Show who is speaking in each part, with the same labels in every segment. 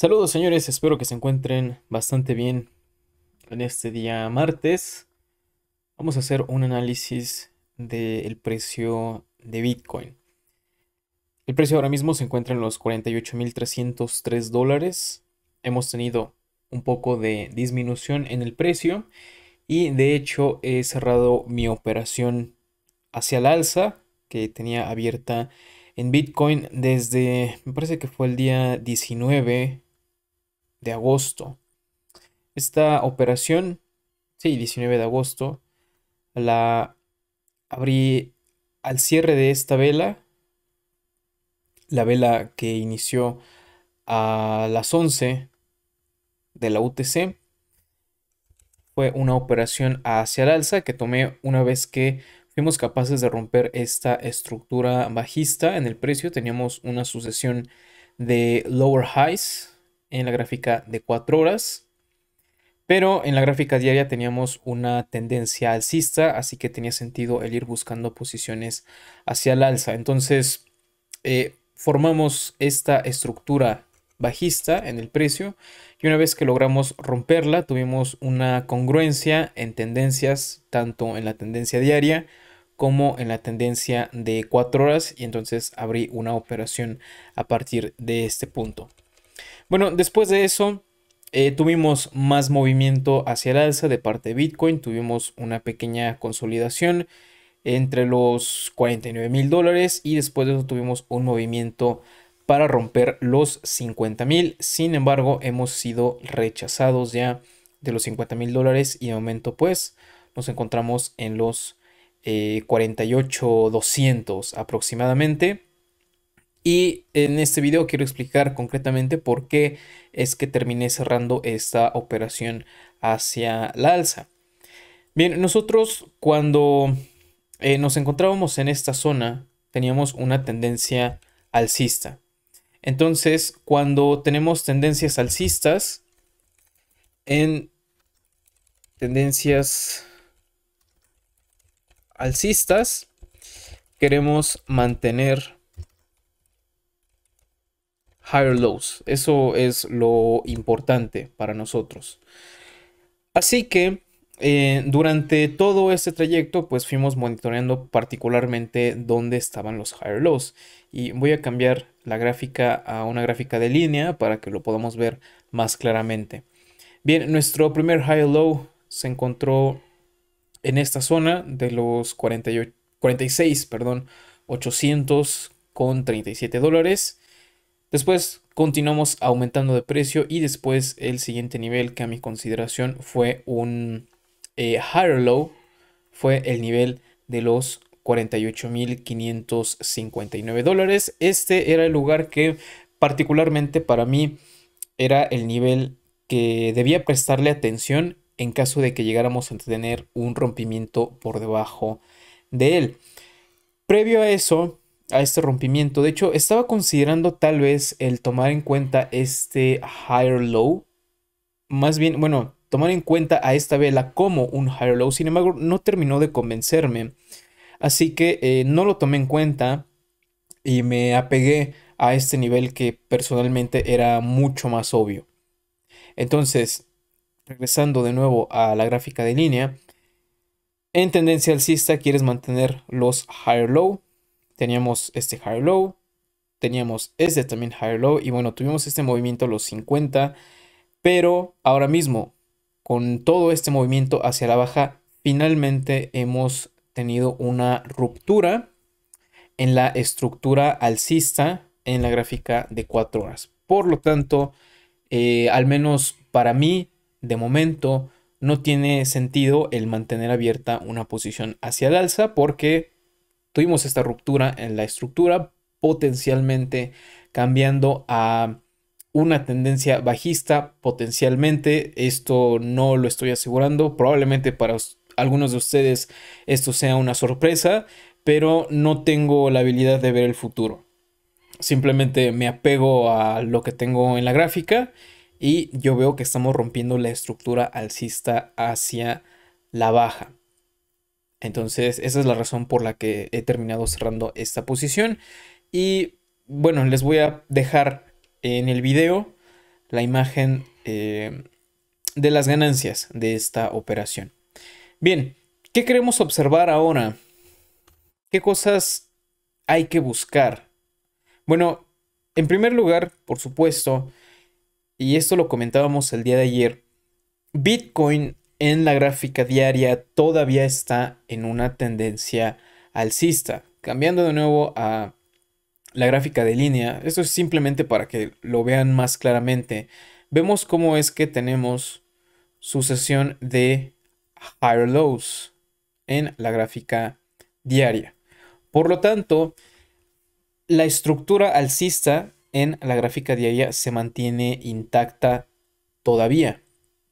Speaker 1: Saludos señores, espero que se encuentren bastante bien en este día martes. Vamos a hacer un análisis del precio de Bitcoin. El precio ahora mismo se encuentra en los 48.303 dólares. Hemos tenido un poco de disminución en el precio y de hecho he cerrado mi operación hacia el alza que tenía abierta en Bitcoin desde, me parece que fue el día 19 de agosto. Esta operación, sí, 19 de agosto, la abrí al cierre de esta vela, la vela que inició a las 11 de la UTC, fue una operación hacia el alza que tomé una vez que fuimos capaces de romper esta estructura bajista en el precio. Teníamos una sucesión de lower highs en la gráfica de 4 horas. Pero en la gráfica diaria teníamos una tendencia alcista, así que tenía sentido el ir buscando posiciones hacia el alza. Entonces eh, formamos esta estructura bajista en el precio y una vez que logramos romperla tuvimos una congruencia en tendencias, tanto en la tendencia diaria como en la tendencia de 4 horas y entonces abrí una operación a partir de este punto. Bueno, después de eso, eh, tuvimos más movimiento hacia el alza de parte de Bitcoin, tuvimos una pequeña consolidación entre los 49 mil dólares y después de eso tuvimos un movimiento para romper los 50 mil. Sin embargo, hemos sido rechazados ya de los 50 mil dólares y de momento pues nos encontramos en los 48.200 eh, aproximadamente. Y en este video quiero explicar concretamente por qué es que terminé cerrando esta operación hacia la alza. Bien, nosotros cuando eh, nos encontrábamos en esta zona teníamos una tendencia alcista. Entonces, cuando tenemos tendencias alcistas en tendencias alcistas, queremos mantener higher lows. Eso es lo importante para nosotros. Así que eh, durante todo este trayecto, pues fuimos monitoreando particularmente dónde estaban los higher lows. Y voy a cambiar la gráfica a una gráfica de línea para que lo podamos ver más claramente. Bien, nuestro primer higher low se encontró en esta zona de los 48, 46, perdón, 800 con 37 dólares. Después continuamos aumentando de precio y después el siguiente nivel que a mi consideración fue un eh, higher low fue el nivel de los 48.559 dólares. Este era el lugar que particularmente para mí era el nivel que debía prestarle atención en caso de que llegáramos a tener un rompimiento por debajo de él. Previo a eso, a este rompimiento. De hecho, estaba considerando tal vez el tomar en cuenta este higher low. Más bien, bueno, tomar en cuenta a esta vela como un higher low. Sin embargo, no terminó de convencerme. Así que eh, no lo tomé en cuenta y me apegué a este nivel que personalmente era mucho más obvio. Entonces, regresando de nuevo a la gráfica de línea, en tendencia alcista quieres mantener los higher low, teníamos este higher low, teníamos este también higher low y bueno, tuvimos este movimiento a los 50, pero ahora mismo con todo este movimiento hacia la baja, finalmente hemos tenido una ruptura en la estructura alcista en la gráfica de 4 horas. Por lo tanto, eh, al menos para mí, de momento, no tiene sentido el mantener abierta una posición hacia el alza porque tuvimos esta ruptura en la estructura, potencialmente cambiando a una tendencia bajista, potencialmente. Esto no lo estoy asegurando. Probablemente para algunos de ustedes esto sea una sorpresa, pero no tengo la habilidad de ver el futuro. Simplemente me apego a lo que tengo en la gráfica y yo veo que estamos rompiendo la estructura alcista hacia la baja. Entonces, esa es la razón por la que he terminado cerrando esta posición. Y bueno, les voy a dejar en el video la imagen eh, de las ganancias de esta operación. Bien, ¿qué queremos observar ahora? ¿Qué cosas hay que buscar? Bueno, en primer lugar, por supuesto, y esto lo comentábamos el día de ayer, Bitcoin en la gráfica diaria todavía está en una tendencia alcista. Cambiando de nuevo a la gráfica de línea, esto es simplemente para que lo vean más claramente, vemos cómo es que tenemos sucesión de higher lows en la gráfica diaria. Por lo tanto, la estructura alcista en la gráfica diaria se mantiene intacta todavía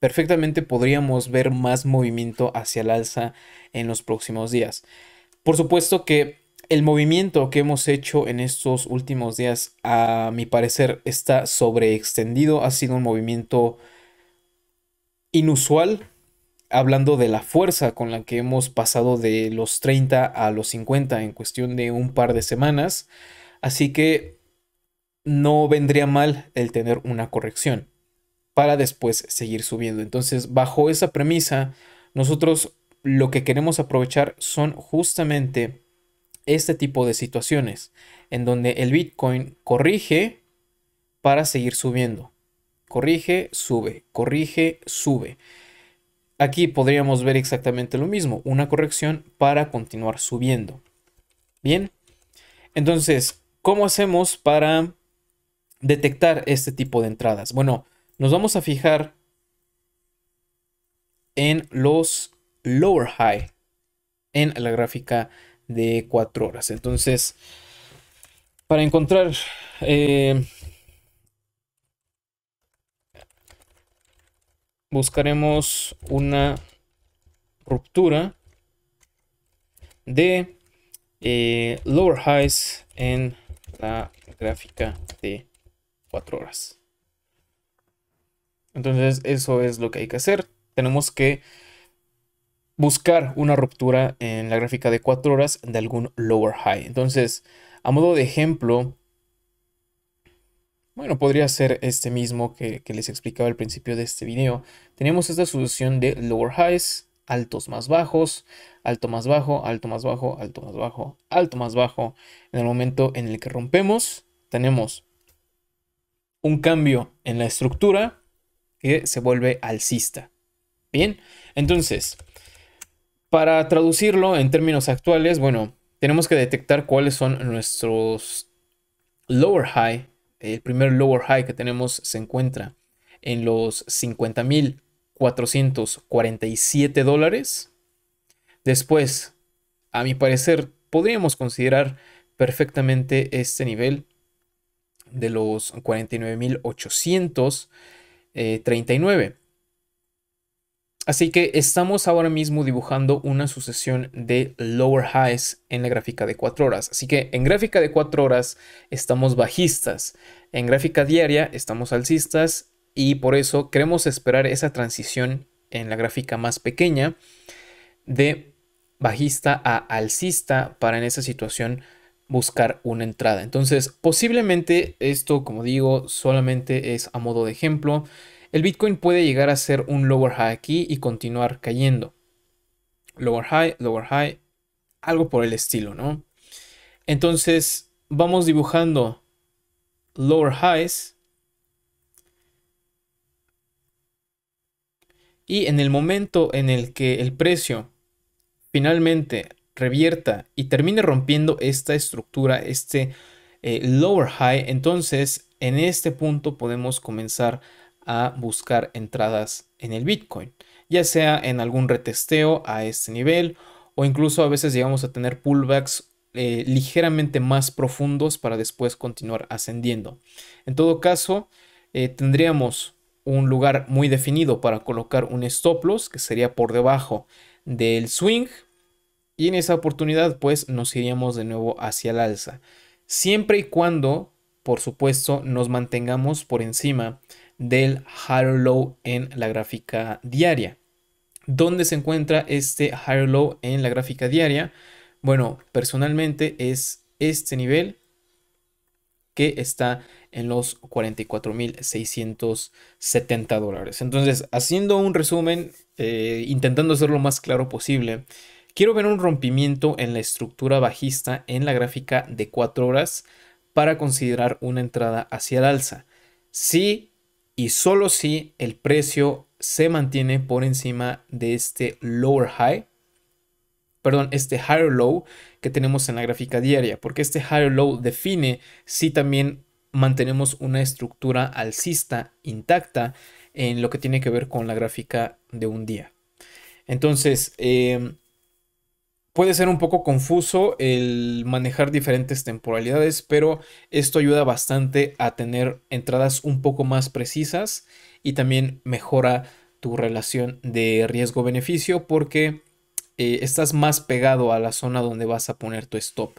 Speaker 1: perfectamente podríamos ver más movimiento hacia el alza en los próximos días. Por supuesto que el movimiento que hemos hecho en estos últimos días, a mi parecer, está sobre extendido Ha sido un movimiento inusual, hablando de la fuerza con la que hemos pasado de los 30 a los 50 en cuestión de un par de semanas. Así que no vendría mal el tener una corrección para después seguir subiendo. Entonces, bajo esa premisa, nosotros lo que queremos aprovechar son justamente este tipo de situaciones en donde el Bitcoin corrige para seguir subiendo. Corrige, sube, corrige, sube. Aquí podríamos ver exactamente lo mismo, una corrección para continuar subiendo. Bien, entonces, ¿cómo hacemos para detectar este tipo de entradas? Bueno, nos vamos a fijar en los lower high en la gráfica de 4 horas. Entonces, para encontrar eh, buscaremos una ruptura de eh, lower highs en la gráfica de 4 horas. Entonces eso es lo que hay que hacer. Tenemos que buscar una ruptura en la gráfica de 4 horas de algún lower high. Entonces, a modo de ejemplo, bueno, podría ser este mismo que, les explicaba al principio de este video. Tenemos esta solución de lower highs, altos más bajos, alto más bajo, alto más bajo, alto más bajo, alto más bajo. En el momento en el que rompemos, tenemos un cambio en la estructura que se vuelve alcista. Bien, entonces, para traducirlo en términos actuales, bueno, tenemos que detectar cuáles son nuestros lower high. El primer lower high que tenemos se encuentra en los 50.447 dólares. Después, a mi parecer, podríamos considerar perfectamente este nivel de los 49.800 39. Eh, Así que estamos ahora mismo dibujando una sucesión de lower highs en la gráfica de 4 horas. Así que en gráfica de 4 horas estamos bajistas, en gráfica diaria estamos alcistas y por eso queremos esperar esa transición en la gráfica más pequeña de bajista a alcista para en esa situación buscar una entrada. Entonces, posiblemente esto, como digo, solamente es a modo de ejemplo. El Bitcoin puede llegar a ser un lower high aquí y continuar cayendo. Lower high, lower high, algo por el estilo, ¿no? Entonces, vamos dibujando lower highs. Y en el momento en el que el precio finalmente revierta y termine rompiendo esta estructura, este eh, lower high, entonces en este punto podemos comenzar a buscar entradas en el Bitcoin, ya sea en algún retesteo a este nivel o incluso a veces llegamos a tener pullbacks eh, ligeramente más profundos para después continuar ascendiendo. En todo caso, eh, tendríamos un lugar muy definido para colocar un stop loss que sería por debajo del swing y en esa oportunidad pues nos iríamos de nuevo hacia el alza. Siempre y cuando, por supuesto, nos mantengamos por encima del higher low en la gráfica diaria. ¿Dónde se encuentra este higher low en la gráfica diaria? Bueno, personalmente es este nivel que está en los 44.670 dólares. Entonces, haciendo un resumen, eh, intentando hacerlo lo más claro posible, Quiero ver un rompimiento en la estructura bajista en la gráfica de 4 horas para considerar una entrada hacia el alza. Si y solo si el precio se mantiene por encima de este lower high, perdón, este higher low que tenemos en la gráfica diaria, porque este higher low define si también mantenemos una estructura alcista intacta en lo que tiene que ver con la gráfica de un día. Entonces, em, Puede ser un poco confuso el manejar diferentes temporalidades, pero esto ayuda bastante a tener entradas un poco más precisas y también mejora tu relación de riesgo-beneficio porque eh, estás más pegado a la zona donde vas a poner tu stop.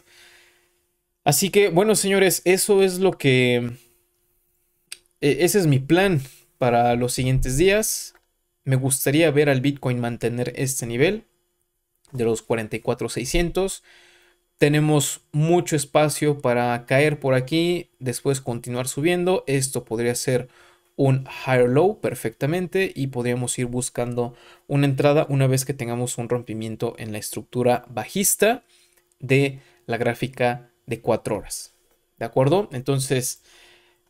Speaker 1: Así que, bueno, señores, eso es lo que... E, ese es mi plan para los siguientes días. Me gustaría ver al Bitcoin mantener este nivel de los 44600. Tenemos mucho espacio para caer por aquí, después continuar subiendo. Esto podría ser un higher low perfectamente y podríamos ir buscando una entrada una vez que tengamos un rompimiento en la estructura bajista de la gráfica de 4 horas. ¿De acuerdo? Entonces,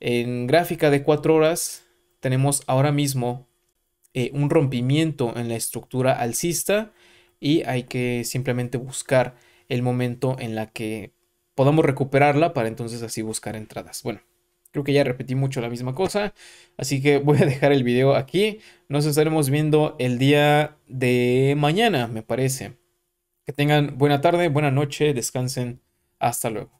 Speaker 1: en gráfica de 4 horas tenemos ahora mismo eh, un rompimiento en la estructura alcista y hay que simplemente buscar el momento en la que podamos recuperarla para entonces así buscar entradas. Bueno, creo que ya repetí mucho la misma cosa, así que voy a dejar el video aquí. Nos estaremos viendo el día de mañana, me parece. Que tengan buena tarde, buena noche, descansen. Hasta luego.